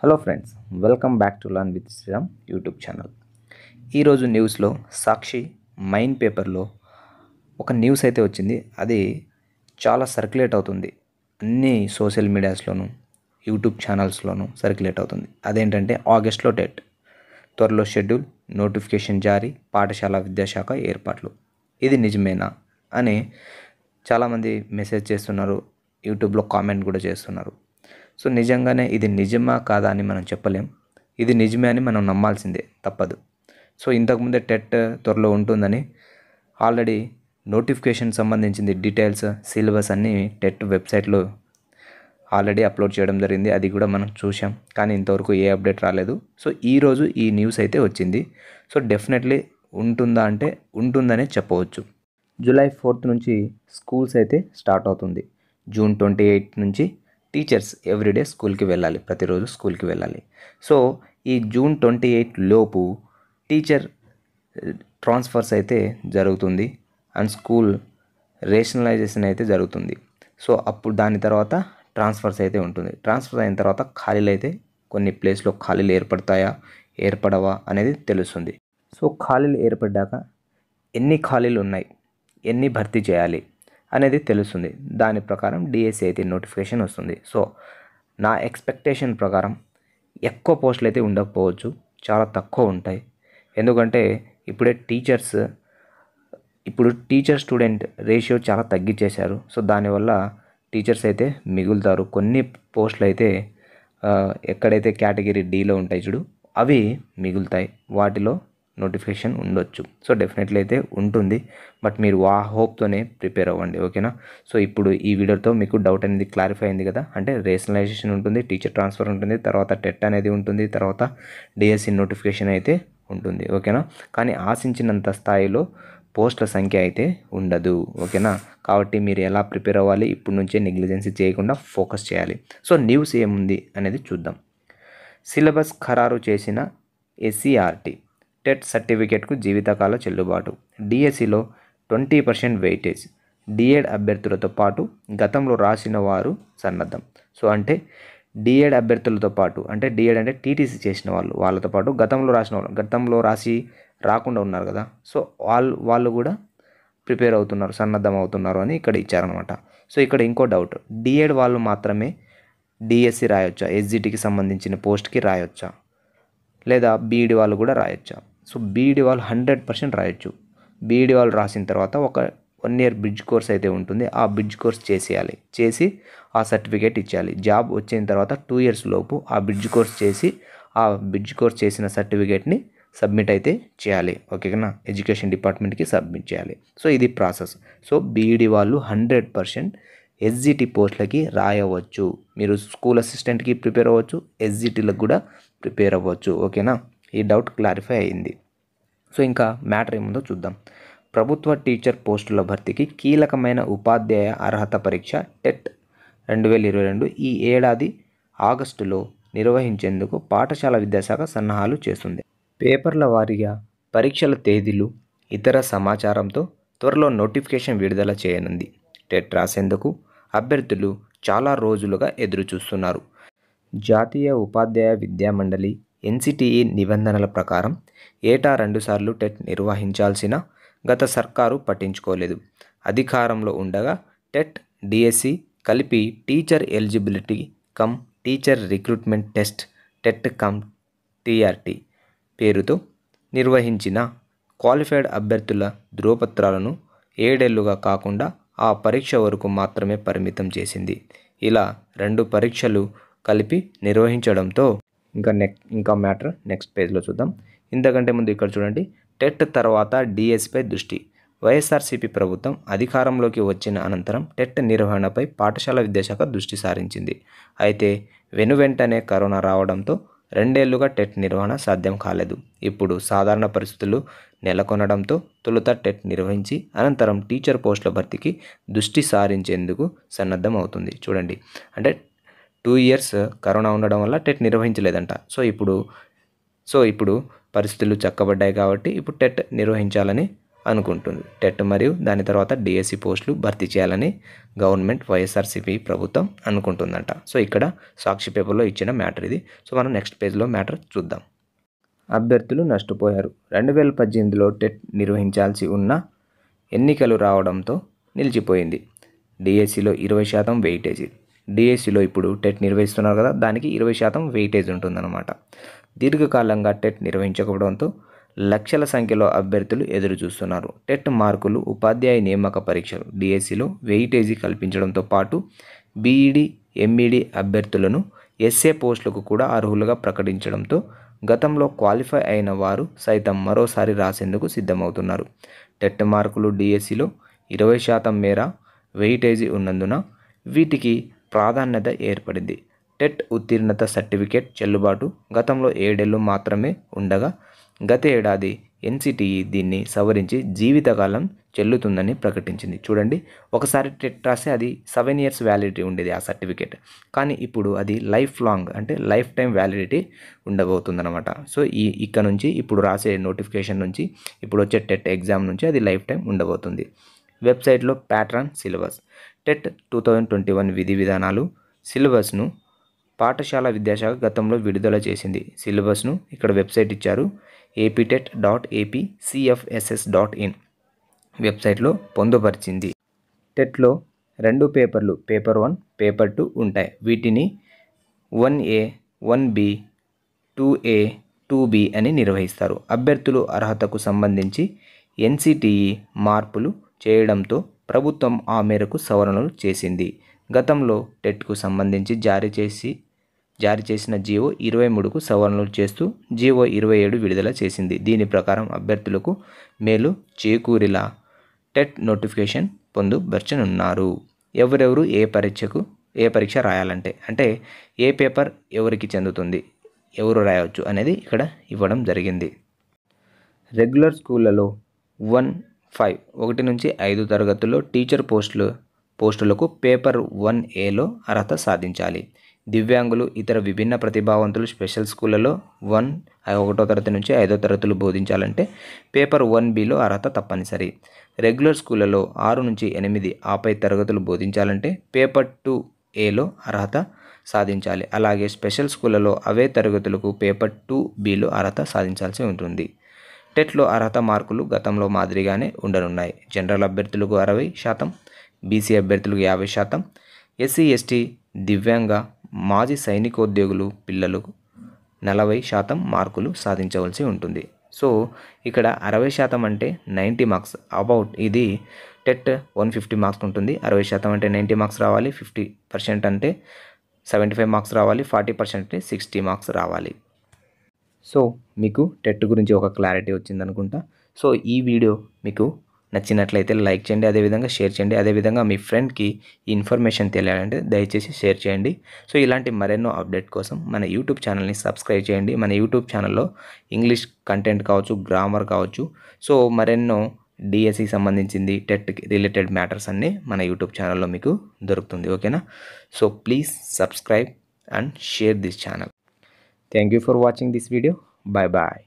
Hello friends welcome back to learn with Sriram YouTube channel ఈరోజు న్యూస్లో సాక్షి mine పేపర్లో ఒక న్యూస్ అయితే వచ్చింది అది చాలా సర్క్యులేట్ అవుతుంది అన్ని సోషల్ మీడియాస్లోనూ యూట్యూబ్ ఛానల్స్లోనూ సర్క్యులేట్ అవుతుంది అదేంటంటే ఆగస్ట్లో డేట్ త్వరలో షెడ్యూల్ నోటిఫికేషన్ జారీ పాఠశాల విద్యాశాఖ ఏర్పాట్లు ఇది నిజమేనా అని చాలామంది మెసేజ్ చేస్తున్నారు యూట్యూబ్లో కామెంట్ కూడా చేస్తున్నారు సో నిజంగానే ఇది నిజమా కాదా అని మనం చెప్పలేం ఇది నిజమే అని మనం నమ్మాల్సిందే తప్పదు సో ఇంతకుముందే టెట్ త్వరలో ఉంటుందని ఆల్రెడీ నోటిఫికేషన్ సంబంధించింది డీటెయిల్స్ సిలబస్ అన్నీ టెట్ వెబ్సైట్లో ఆల్రెడీ అప్లోడ్ చేయడం జరిగింది అది కూడా మనం చూసాం కానీ ఇంతవరకు ఏ అప్డేట్ రాలేదు సో ఈరోజు ఈ న్యూస్ అయితే వచ్చింది సో డెఫినెట్లీ ఉంటుందా అంటే ఉంటుందనే చెప్పవచ్చు జూలై ఫోర్త్ నుంచి స్కూల్స్ అయితే స్టార్ట్ అవుతుంది జూన్ ట్వంటీ ఎయిట్ నుంచి టీచర్స్ ఎవ్రీడే స్కూల్కి వెళ్ళాలి ప్రతిరోజు స్కూల్కి వెళ్ళాలి సో ఈ జూన్ ట్వంటీ ఎయిట్ లోపు టీచర్ ట్రాన్స్ఫర్స్ అయితే జరుగుతుంది అండ్ స్కూల్ రేషనలైజేషన్ అయితే జరుగుతుంది సో అప్పుడు దాని తర్వాత ట్రాన్స్ఫర్స్ అయితే ఉంటుంది ట్రాన్స్ఫర్ అయిన తర్వాత ఖాళీలు అయితే కొన్ని ప్లేస్లో ఖాళీలు ఏర్పడతాయా ఏర్పడవా అనేది తెలుస్తుంది సో ఖాళీలు ఏర్పడ్డాక ఎన్ని ఖాళీలు ఉన్నాయి ఎన్ని భర్తీ చేయాలి అనేది తెలుస్తుంది దాని ప్రకారం డిఎస్సి e అయితే నోటిఫికేషన్ వస్తుంది సో నా ఎక్స్పెక్టేషన్ ప్రకారం ఎక్కువ పోస్టులు అయితే ఉండకపోవచ్చు చాలా తక్కువ ఉంటాయి ఎందుకంటే ఇప్పుడే టీచర్స్ ఇప్పుడు టీచర్ స్టూడెంట్ రేషియో చాలా తగ్గించేశారు సో దానివల్ల టీచర్స్ అయితే మిగులుతారు కొన్ని పోస్టులు అయితే ఎక్కడైతే కేటగిరీ డీలో ఉంటాయి చూడు అవి మిగులుతాయి వాటిలో నోటిఫికేషన్ ఉండొచ్చు సో డెఫినెట్లీ అయితే ఉంటుంది బట్ మీరు ఆ హోప్తోనే ప్రిపేర్ అవ్వండి ఓకేనా సో ఇప్పుడు ఈ వీడియోతో మీకు డౌట్ అనేది క్లారిఫై అయింది కదా అంటే రేషనలైజేషన్ ఉంటుంది టీచర్ ట్రాన్స్ఫర్ ఉంటుంది తర్వాత టెట్ అనేది ఉంటుంది తర్వాత డిఎస్సి నోటిఫికేషన్ అయితే ఉంటుంది ఓకేనా కానీ ఆశించినంత స్థాయిలో పోస్టుల సంఖ్య అయితే ఉండదు ఓకేనా కాబట్టి మీరు ఎలా ప్రిపేర్ అవ్వాలి ఇప్పటి నుంచే నెగ్లిజెన్సీ చేయకుండా ఫోకస్ చేయాలి సో న్యూస్ ఏముంది అనేది చూద్దాం సిలబస్ ఖరారు చేసిన ఎస్సీఆర్టీ టెట్ సర్టిఫికేట్కు జీవితకాల చెల్లుబాటు డిఎస్సిలో ట్వంటీ పర్సెంట్ వెయిటేజ్ డిఎడ్ అభ్యర్థులతో పాటు గతంలో రాసిన వారు సన్నద్ధం సో అంటే డిఎడ్ అభ్యర్థులతో పాటు అంటే డిఎడ్ అంటే టీటీసీ చేసిన వాళ్ళు వాళ్ళతో పాటు గతంలో రాసిన వాళ్ళు గతంలో రాసి రాకుండా ఉన్నారు కదా సో వాళ్ళు వాళ్ళు కూడా ప్రిపేర్ అవుతున్నారు సన్నద్ధం అవుతున్నారు అని ఇక్కడ ఇచ్చారనమాట సో ఇక్కడ ఇంకో డౌట్ డిఎడ్ వాళ్ళు మాత్రమే డిఎస్సి రాయొచ్చా ఎస్జిటికి సంబంధించిన పోస్ట్కి రాయొచ్చా లేదా బీఈడి వాళ్ళు కూడా రాయొచ్చా సో బీఈడి వాళ్ళు హండ్రెడ్ పర్సెంట్ రాయొచ్చు బీఈడి వాళ్ళు రాసిన తర్వాత ఒక వన్ ఇయర్ బ్రిడ్జ్ కోర్స్ అయితే ఉంటుంది ఆ బ్రిడ్జ్ కోర్స్ చేసేయాలి చేసి ఆ సర్టిఫికేట్ ఇచ్చేయాలి జాబ్ వచ్చిన తర్వాత టూ ఇయర్స్ లోపు ఆ బ్రిడ్జ్ కోర్స్ చేసి ఆ బ్రిడ్జ్ కోర్స్ చేసిన సర్టిఫికేట్ని సబ్మిట్ అయితే చేయాలి ఓకేనా ఎడ్యుకేషన్ డిపార్ట్మెంట్కి సబ్మిట్ చేయాలి సో ఇది ప్రాసెస్ సో బీఈడి వాళ్ళు హండ్రెడ్ పర్సెంట్ ఎస్జిటి పోస్ట్లకి రాయవచ్చు మీరు స్కూల్ అసిస్టెంట్కి ప్రిపేర్ అవ్వచ్చు ఎస్జిటీలకు కూడా ప్రిపేర్ అవ్వచ్చు ఓకేనా ఈ డౌట్ క్లారిఫై అయింది సో ఇంకా మ్యాటర్ ఏముందో చూద్దాం ప్రభుత్వ టీచర్ పోస్టుల భర్తీకి కీలకమైన ఉపాధ్యాయ అర్హత పరీక్ష టెట్ రెండు వేల ఇరవై రెండు ఈ ఏడాది ఆగస్టులో నిర్వహించేందుకు పాఠశాల విద్యాశాఖ సన్నాహాలు చేస్తుంది పేపర్ల వారీగా పరీక్షల తేదీలు ఇతర సమాచారంతో త్వరలో నోటిఫికేషన్ విడుదల చేయనుంది టెట్ రాసేందుకు అభ్యర్థులు చాలా రోజులుగా ఎదురుచూస్తున్నారు జాతీయ ఉపాధ్యాయ విద్యామండలి ఎన్సిటిఈ నిబంధనల ప్రకారం ఏటా రెండుసార్లు టెట్ నిర్వహించాల్సిన గత సర్కారు పట్టించుకోలేదు అధికారంలో ఉండగా టెట్ డిఎస్సి కలిపి teacher eligibility cum teacher recruitment test TET cum TRT పేరుతో నిర్వహించిన క్వాలిఫైడ్ అభ్యర్థుల ధృవపత్రాలను ఏడేళ్లుగా కాకుండా ఆ పరీక్ష వరకు మాత్రమే పరిమితం చేసింది ఇలా రెండు పరీక్షలు కలిపి నిర్వహించడంతో ఇంకా నెక్ ఇంకా మ్యాటర్ నెక్స్ట్ పేజ్లో చూద్దాం ఇంతకంటే ముందు ఇక్కడ చూడండి టెట్ తర్వాత డిఎస్పై దృష్టి వైఎస్ఆర్సీపీ ప్రభుత్వం అధికారంలోకి వచ్చిన అనంతరం టెట్ నిర్వహణపై పాఠశాల విద్యాశాఖ దృష్టి సారించింది అయితే వెనువెంటనే కరోనా రావడంతో రెండేళ్లుగా టెట్ నిర్వహణ సాధ్యం కాలేదు ఇప్పుడు సాధారణ పరిస్థితులు నెలకొనడంతో తొలుత టెట్ నిర్వహించి అనంతరం టీచర్ పోస్టుల భర్తీకి దృష్టి సారించేందుకు సన్నద్ధం అవుతుంది చూడండి అంటే టూ ఇయర్స్ కరోనా ఉండడం వల్ల టెట్ నిర్వహించలేదంట సో ఇప్పుడు సో ఇప్పుడు పరిస్థితులు చక్కబడ్డాయి కాబట్టి ఇప్పుడు టెట్ నిర్వహించాలని అనుకుంటుంది టెట్ మరియు దాని తర్వాత డిఎస్సి పోస్టులు భర్తీ చేయాలని గవర్నమెంట్ వైఎస్ఆర్సీపీ ప్రభుత్వం అనుకుంటుందంట సో ఇక్కడ సాక్షి పేపర్లో ఇచ్చిన మ్యాటర్ ఇది సో మనం నెక్స్ట్ పేజ్లో మ్యాటర్ చూద్దాం అభ్యర్థులు నష్టపోయారు రెండు వేల పద్దెనిమిదిలో టెట్ నిర్వహించాల్సి ఉన్న ఎన్నికలు రావడంతో నిలిచిపోయింది డిఎస్సిలో ఇరవై శాతం వెయిటేజీ డిఎస్సిలో ఇప్పుడు టెట్ నిర్వహిస్తున్నారు కదా దానికి ఇరవై శాతం వెయిటేజ్ ఉంటుందన్నమాట దీర్ఘకాలంగా టెట్ నిర్వహించకపోవడంతో లక్షల సంఖ్యలో అభ్యర్థులు ఎదురు చూస్తున్నారు టెట్ మార్కులు ఉపాధ్యాయ నియామక పరీక్షలు డిఎస్సిలో వెయిటేజీ కల్పించడంతో పాటు బీఈడి ఎంఈడి e e అభ్యర్థులను ఎస్ఏ పోస్టులకు కూడా అర్హులుగా ప్రకటించడంతో గతంలో క్వాలిఫై అయిన వారు సైతం మరోసారి రాసేందుకు సిద్ధమవుతున్నారు టెట్ మార్కులు డిఎస్సిలో ఇరవై శాతం మేర వెయిటేజీ ఉన్నందున వీటికి ప్రాధాన్యత ఏర్పడింది టెట్ ఉత్తీర్ణత సర్టిఫికేట్ చెల్లుబాటు గతంలో ఏడేళ్ళు మాత్రమే ఉండగా గత ఏడాది ఎన్సిటిఈ దీన్ని సవరించి జీవితకాలం చెల్లుతుందని ప్రకటించింది చూడండి ఒకసారి టెట్ రాస్తే అది సెవెన్ ఇయర్స్ వ్యాలిడిటీ ఉండేది ఆ సర్టిఫికేట్ కానీ ఇప్పుడు అది లైఫ్ లాంగ్ అంటే లైఫ్ టైం వ్యాలిడిటీ ఉండబోతుందన్నమాట సో ఈ ఇక్కడ నుంచి ఇప్పుడు రాసే నోటిఫికేషన్ నుంచి ఇప్పుడు వచ్చే టెట్ ఎగ్జామ్ నుంచి అది లైఫ్ టైం ఉండబోతుంది వెబ్సైట్లో pattern syllabus TET two thousand twenty one విధి విధానాలు సిలబస్ను పాఠశాల విద్యాశాఖ గతంలో విడుదల చేసింది సిలబస్ను ఇక్కడ వెబ్సైట్ ఇచ్చారు APTET dot AP CFSS dot in వెబ్సైట్లో పొందుపరిచింది టెట్లో రెండు పేపర్లు పేపర్ వన్ పేపర్ టూ ఉంటాయి వీటిని one A one B two A two B అని నిర్వహిస్తారు అభ్యర్థులు అర్హతకు సంబంధించి ఎన్సిటిఈ మార్పులు చేయడంతో ప్రభుత్వం ఆ మేరకు సవరణలు చేసింది గతంలో టెట్కు సంబంధించి జారీ చేసి జారీ చేసిన జీవో ఇరవై మూడుకు సవరణలు చేస్తూ జీవో ఇరవై ఏడు విడుదల చేసింది దీని ప్రకారం అభ్యర్థులకు మేలు చేకూరిలా టెట్ నోటిఫికేషన్ పొందుపరచనున్నారు ఎవరెవరు ఏ పరీక్షకు ఏ పరీక్ష రాయాలంటే అంటే ఏ పేపర్ ఎవరికి చెందుతుంది ఎవరు రాయవచ్చు అనేది ఇక్కడ ఇవ్వడం జరిగింది రెగ్యులర్ స్కూళ్ళలో వన్ ఫైవ్ ఒకటి నుంచి ఐదు తరగతుల్లో టీచర్ పోస్టులు పోస్టులకు పేపర్ వన్ ఏలో అర్హత సాధించాలి దివ్యాంగులు ఇతర విభిన్న ప్రతిభావంతులు స్పెషల్ స్కూళ్ళలో వన్ ఒకటో తరగతి నుంచి ఐదో తరగతులు బోధించాలంటే పేపర్ వన్ బిలో అర్హత తప్పనిసరి రెగ్యులర్ స్కూళ్ళలో ఆరు నుంచి ఎనిమిది ఆపై తరగతులు బోధించాలంటే పేపర్ టూ ఏలో అర్హత సాధించాలి అలాగే స్పెషల్ స్కూళ్ళలో అవే తరగతులకు పేపర్ టూ బిలో అర్హత సాధించాల్సి ఉంటుంది టెట్లో అర్హత మార్కులు గతంలో మాదిరిగానే ఉండనున్నాయి జనరల్ అభ్యర్థులకు అరవై శాతం బీసీ అభ్యర్థులకు యాభై శాతం ఎస్సీ ఎస్టీ దివ్యాంగ మాజీ సైనికోద్యోగులు పిల్లలకు నలభై శాతం మార్కులు సాధించవలసి ఉంటుంది సో ఇక్కడ అరవై శాతం అంటే నైంటీ మార్క్స్ అబౌట్ ఇది టెట్ వన్ ఫిఫ్టీ మార్క్స్ ఉంటుంది అరవై శాతం అంటే నైంటీ మార్క్స్ రావాలి ఫిఫ్టీ పర్సెంట్ అంటే సెవెంటీ ఫైవ్ మార్క్స్ రావాలి ఫార్టీ పర్సెంట్ అంటే సిక్స్టీ మార్క్స్ రావాలి సో మీకు టెట్ గురించి ఒక క్లారిటీ వచ్చింది అనుకుంటా సో ఈ వీడియో మీకు నచ్చినట్లయితే లైక్ చేయండి అదేవిధంగా షేర్ చేయండి అదేవిధంగా మీ ఫ్రెండ్కి ఈ ఇన్ఫర్మేషన్ తెలియాలంటే దయచేసి షేర్ చేయండి సో ఇలాంటి మరెన్నో అప్డేట్ కోసం మన యూట్యూబ్ ఛానల్ని సబ్స్క్రైబ్ చేయండి మన యూట్యూబ్ ఛానల్లో ఇంగ్లీష్ కంటెంట్ కావచ్చు గ్రామర్ కావచ్చు సో మరెన్నో డిఎస్సికి సంబంధించింది టెట్కి రిలేటెడ్ మ్యాటర్స్ అన్నీ మన యూట్యూబ్ ఛానల్లో మీకు దొరుకుతుంది ఓకేనా so please subscribe and share this channel Thank you for watching this video. Bye bye.